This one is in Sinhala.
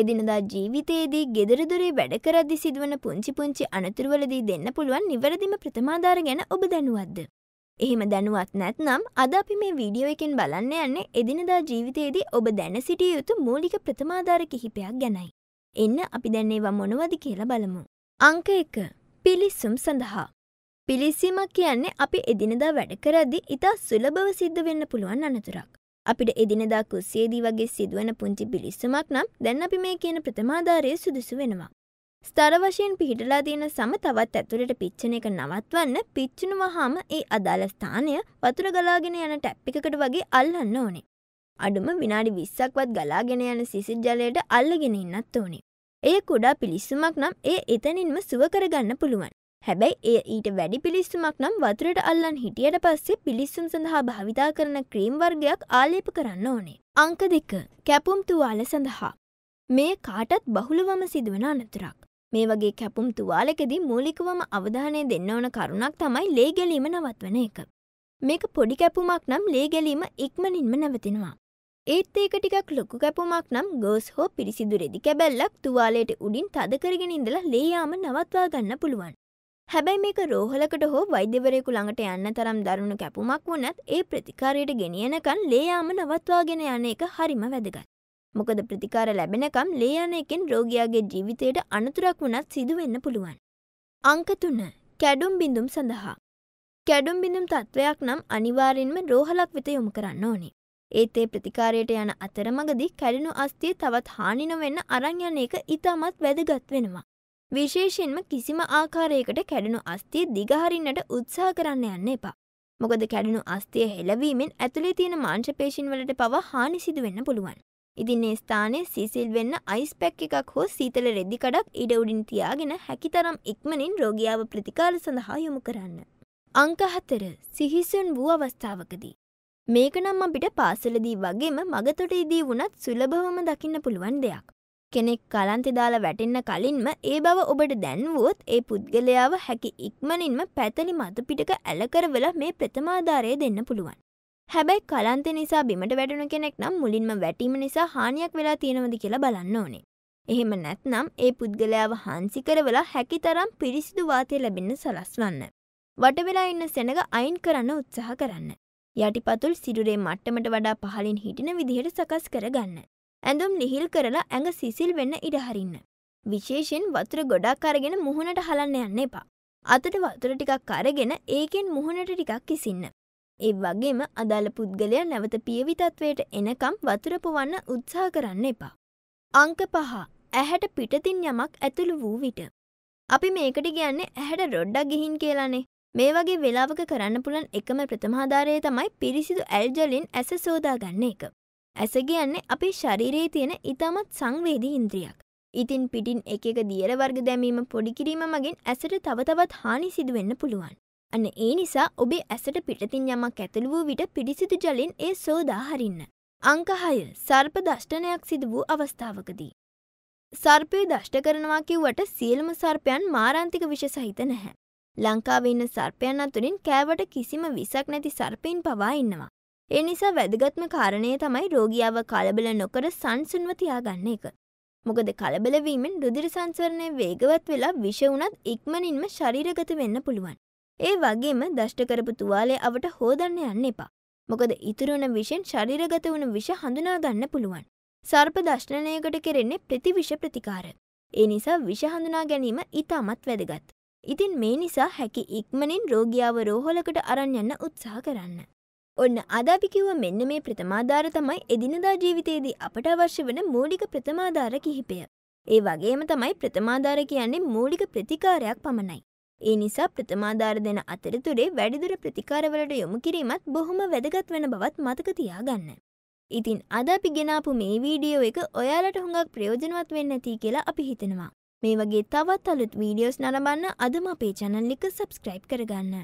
එදිනදා ජීවිතයේදී ගෙදරදුරේ වැඩකරදදි සිදුවන පුංචි පුංචි අනතුරුවලදී දෙන්න පුළුවන් නිවැරදිම ප්‍රථමාධාර ගැන ඔබ දැනුවත්ද. එහෙම දැනුවත් නැත්නම් අද අපි මේ වීඩියෝ එකෙන් බලන්න යන්නේ එදිනදා ජීවිතයේදී ඔබ දැන සිටිය යුතු මූලික ප්‍රථමාධාර කිහිපයක් ගැනයි. එන්න අපි දැන්නේවා මොනවද කියලා බලමු. අංක එක පිලිස්සුම් සඳහා. පිලිස්සීමක් කියන්නේ අපි එදිනදා වැඩකරදි ඉතා සුලභව සිද්ධ වෙන්න පුළුවන් අනතුරක්. අපිට එදිනදා කුස්සියේදී වගේ සිදුවන පුංචි පිලිස්සුමක් නම් දැන් අපි මේ කියන ප්‍රථමාධාරය සුදුසු වෙනවා. ස්තර වශයෙන් පිහිටලා තියෙන සම තවත් ඇතුළට පිච්චන එක නවත්වන්න පිච්චුණු වහාම ඒ අදාළ ස්ථානය වතුර ගලාගෙන යන ටැප්පිකට වගේ අල්ලන්න ඕනේ. අඩුම විනාඩි විස්සක්වත් ගලාගෙන යන සිසිල් ජලයට අල්ලගෙන ඉන්නත් ඕනේ. එය කුඩා පිලිස්සුමක් නම් ඒ එතනින්ම සුව කරගන්න පුළුවන්. හැබැයි ඒ ඊට වැඩි පිලිස්සුමක් නම් වතුරට අල්ලන් හිටියට පස්සේ පිලිස්සුම් සඳහා භාවිතා කරන ක්‍රීම් වර්ගයක් ආලේප කරන්න ඕනේ. අංක දෙක කැපුම් තුවාල සඳහා. මේ කාටත් බහුලවම සිදුවන අනතුරක්. මේ වගේ කැපුම් තුවාලකෙදි මූලිකවම අවධානය දෙන්න ඕන කරුණක් තමයි ලේ ගැලීම නවත්වන එක. මේක පොඩි කැපුමක් නම් ලේ ගැලීම ඉක්මනින්ම නැවතිෙනවා. ඒත් ඒක ටිකක් ලොකු කැපුමක් නම් ගෝස් හෝ පිරිසිදු රෙදි කැබැල්ලක් තුවාලයට උඩින් තදකරගෙන ඉඳලා ලේයාම නවත්වා ගන්න පුළුවන්. හැබැයි මේක රෝහලකට හෝ වෛද්‍යවරයෙකු ළඟට යන්න තරම් දරුණු කැපුමක් වුණත් ඒ ප්‍රතිකාරයට ගෙනියනකන් ලේයාම නවත්වාගෙන යන එක හරිම වැදගත්. මොකද ප්‍රතිකාර ලැබෙනකම් ලේයන එකෙන් රෝගයාගේ ජීවිතයට අනතුරක් වුණත් සිදුවෙන්න පුළුවන්. අංකතුන්න කැඩුම් බිඳුම් සඳහා. කැඩුම් බිඳුම් තත්ත්වයක් නම් අනිවාරෙන්ම රෝහලක් වෙත යොමු කරන්න ඕනි. ඒතේ ප්‍රතිකාරයට යන අතරමගදී කැඩිනු අස්තිය තවත් හානිනොවෙන්න අරංයන එක ඉතාමත් වැදගත් වෙනවා. විශේෂෙන්ම කිසිම ආකාරයකට කැඩුණු අස්තිය දිගහරින්නට උත්සා කරන්න යන්න එපා. මොකද කැඩුණු අස්තිය හෙලවීමෙන් ඇතුළේ තියෙන මාංශපේශීන් වලට පව හානි සිදුවෙන්න පුළුවන්. ඉතින් ඒ ස්ථානයේ සිසිල් වෙන්න අයිස් පැක් එකක් හෝ සීතල රෙදි කඩක් ඉඩ උඩින් තියාගෙන හැකිතරම් ඉක්මනින් රෝගියාව ප්‍රතිකාර සඳහා යොමු කරන්න. අංක හතර සිහිසුන් වූ අවස්ථාවකදී. මේක නම් අපිට පාසලදී වගේම මගතොටේදී වුණත් සුලභවම දකින්න පුළුවන් දෙයක්. කෙනෙක් කලන්ති දාලා වැටෙන්න කලින්ම ඒ බව ඔබට දැන්වුවොත් ඒ පුද්ගලයාව හැකි ඉක්මනින්ම පැතලි මතු පිටක ඇලකර වෙලා මේ ප්‍රථමාධාරය දෙන්න පුළුවන්. හැබැයි කලන්ත නිසා බිමට වැටුණු කෙනෙක් නම් මුලින්ම වැටීම නිසා හානියක් වෙලා තියෙනවද කියලා බලන්න ඕනේ. එහෙම නැත්නම් ඒ පුද්ගලයාව හාන්සිකරවලා හැකි තරම් පිරිසිදු වාතය ලැබෙන්න සලස්වන්න. වටවෙලා ඉන්න සෙනග අයින් කරන්න උත්සාහ කරන්න. යටිපතුල් සිරුරේ මට්ටමට වඩා පහලින් හිටින විදිහට සකස් කරගන්න. ඇඳුම් ලිහිල් කරලා ඇඟ සිසිල් වෙන්න ඉඩහරින්න. විශේෂෙන් වතුර ගොඩක් අරගෙන මුහුණට හලන්න යන්න එපා. අතට වතුර ටිකක් අරගෙන ඒකෙන් මුහුණට ටිකක් කිසින්න. ඒ වගේම අදාළ පුද්ගලයා නැවත පියවිතත්වයට එනකම් වතුර පුවන්න උත්සාහ කරන්න එපා. අංක පහ ඇහැට පිටතින් යමක් ඇතුළු වූ විට. අපි මේකට කියන්නේ ඇහැට රොඩ්ඩක් ගිහින් කියලානේ. මේ වගේ වෙලාවක කරන්න පුළන් එකම ප්‍රථමාධාරය තමයි පිරිසිදු ඇල්ජලින් ඇස සෝදාගන්න එක. ඇස කියන්නේ අපේ ශරීරයේ තියෙන ඉතාමත් සංවේදී ඉන්ද්‍රියක්. ඉතින් පිටින් එක එක දියර වර්ග දැමීම පොඩි කිරීම මගින් ඇසට තව තවත් හානි සිදුවෙන්න පුළුවන්. අන්න ඒ නිසා ඔබේ ඇසට පිටතින් යමක් ඇතුළු වූ විට පිඩිසිදු ජලින් ඒ සෝදා හරින්න. අංකහය සර්ප දෂ්ටනයක් සිදු වූ අවස්ථාවකදී. සර්පය දෂ්ට කරනවා කිව්වට සියලුම සර්පයන් මාරාන්තික විෂ සහිත නැහැ. ලංකාවේ ඉන්න සර්පයන් අතුරින් කෑවට කිසිම විසක් නැති සර්පයින් පවා ඉන්නවා. ඒ නිසා වැදගත්ම කාරණය තමයි රෝගියාව කලබල නොකර සංසුන්ව තියාගන්න එක. මොකද කලබලවීමෙන් රුදිර සංසරණය වේගවත් වෙලා විෂවුනත් ඉක්මනින්ම ශරීරගත වෙන්න පුළුවන්. ඒ වගේම දෂ්ටකරපු තුවාලය අවට හෝදන්න යන්න එපා. මොකද ඉතුරුන විෂෙන් ශරීරගත වුණු විෂ හඳුනාගන්න පුළුවන්. සර්ප දශ්නනයකට කෙරෙන්නේ ප්‍රතිවිෂ ප්‍රතිකාර. ඒ නිසා විෂ හඳුනා ගැනීම ඉතාමත් වැදගත්. ඉතින් මේ නිසා හැකි ඉක්මනින් රෝගියාව රෝහලකට අරන් යන්න උත්සාහ කරන්න. ඔන්න අදාපිකිව මෙන්න මේ ප්‍රථමාධාර තමයි එදිනදා ජීවිතයේදී අපට අවශ්‍ය වන මූලික ප්‍රථමාධාර කිහිපය. ඒ වගේම තමයි ප්‍රථමාධාර කියන්නේ මූලික ප්‍රතිකාරයක් පමණයි. ඒ නිසා ප්‍රථමාධාර දෙන අතරතුරේ වැඩිදුර ප්‍රතිකාරවලට යොමු කිරීමත් බොහොම වැදගත් වෙන බවත් මතක තියාගන්න. ඉතින් අද අපි ගෙනාපු මේ වීඩියෝ එක ඔයාලට හුඟක් ප්‍රයෝජනවත් වෙන්න ඇති කියලා අපි හිතනවා. මේ වගේ තවත් අලුත් වීඩියෝස් නරඹන්න අදම අපේ channel එක subscribe කරගන්න.